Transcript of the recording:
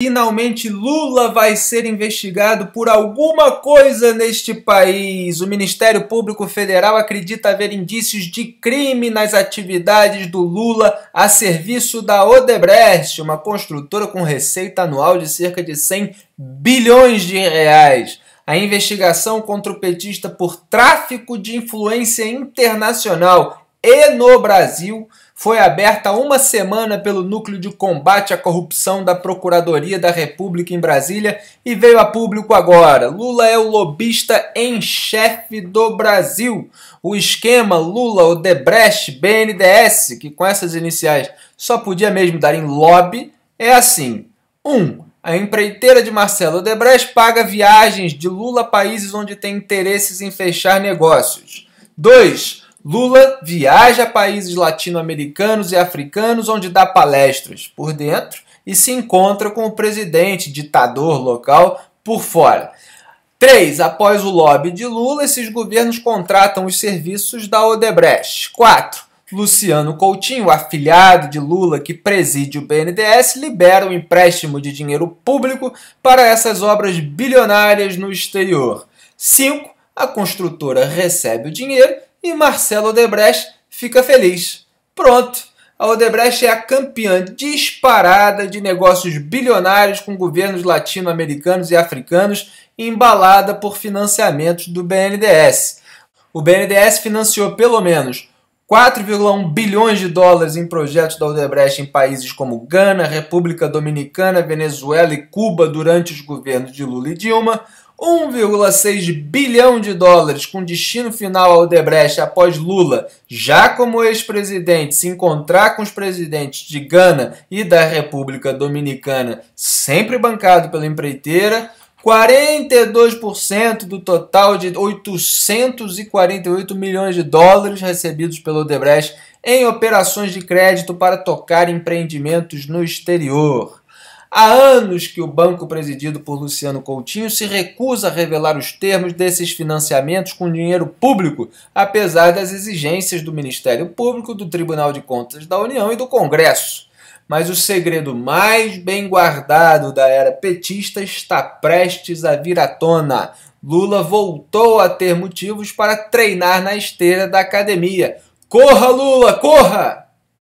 Finalmente, Lula vai ser investigado por alguma coisa neste país. O Ministério Público Federal acredita haver indícios de crime nas atividades do Lula a serviço da Odebrecht, uma construtora com receita anual de cerca de 100 bilhões de reais. A investigação contra o petista por tráfico de influência internacional e no Brasil foi aberta uma semana pelo Núcleo de Combate à Corrupção da Procuradoria da República em Brasília e veio a público agora. Lula é o lobista em chefe do Brasil. O esquema Lula Odebrecht BNDS, que com essas iniciais só podia mesmo dar em lobby, é assim: 1. Um, a empreiteira de Marcelo Odebrecht paga viagens de Lula a países onde tem interesses em fechar negócios. 2. Lula viaja a países latino-americanos e africanos onde dá palestras por dentro e se encontra com o presidente ditador local por fora. 3. Após o lobby de Lula, esses governos contratam os serviços da Odebrecht. 4. Luciano Coutinho, afiliado de Lula que preside o BNDES, libera um empréstimo de dinheiro público para essas obras bilionárias no exterior. 5. A construtora recebe o dinheiro e Marcelo Odebrecht fica feliz. Pronto, a Odebrecht é a campeã disparada de negócios bilionários com governos latino-americanos e africanos, embalada por financiamentos do BNDES. O BNDES financiou pelo menos 4,1 bilhões de dólares em projetos da Odebrecht em países como Gana, República Dominicana, Venezuela e Cuba durante os governos de Lula e Dilma, 1,6 bilhão de dólares com destino final ao Odebrecht após Lula, já como ex-presidente, se encontrar com os presidentes de Gana e da República Dominicana, sempre bancado pela empreiteira, 42% do total de 848 milhões de dólares recebidos pelo Odebrecht em operações de crédito para tocar empreendimentos no exterior. Há anos que o banco presidido por Luciano Coutinho se recusa a revelar os termos desses financiamentos com dinheiro público, apesar das exigências do Ministério Público, do Tribunal de Contas da União e do Congresso. Mas o segredo mais bem guardado da era petista está prestes a vir à tona. Lula voltou a ter motivos para treinar na esteira da academia. Corra, Lula, corra!